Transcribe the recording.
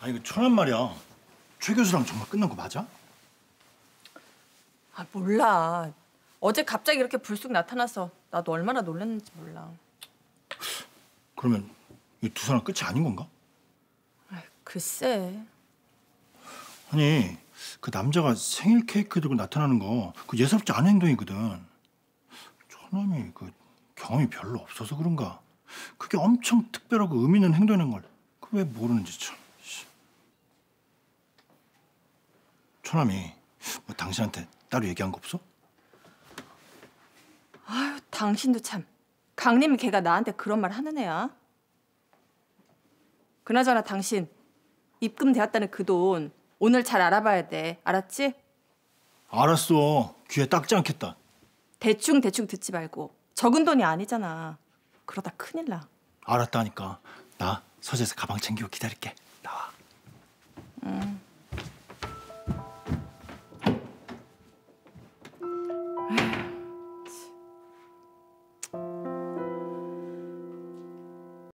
아니 그 천안 말이야. 최 교수랑 정말 끝난 거 맞아? 아 몰라. 어제 갑자기 이렇게 불쑥 나타나서 나도 얼마나 놀랐는지 몰라. 그러면 이 두 사람 끝이 아닌 건가? 아이, 글쎄. 아니 그 남자가 생일 케이크 들고 나타나는 거 그 예사롭지 않은 행동이거든. 천안이그 경험이 별로 없어서 그런가. 그게 엄청 특별하고 의미 있는 행동인 걸왜 모르는지 참. 처남이 뭐 당신한테 따로 얘기한 거 없어? 아유 당신도 참 강림이 걔가 나한테 그런 말 하는 애야 그나저나 당신 입금되었다는 그 돈 오늘 잘 알아봐야 돼 알았지? 알았어 귀에 닦지 않겠다 대충 대충 듣지 말고 적은 돈이 아니잖아 그러다 큰일 나 알았다니까 나 서재에서 가방 챙기고 기다릴게 나와 음.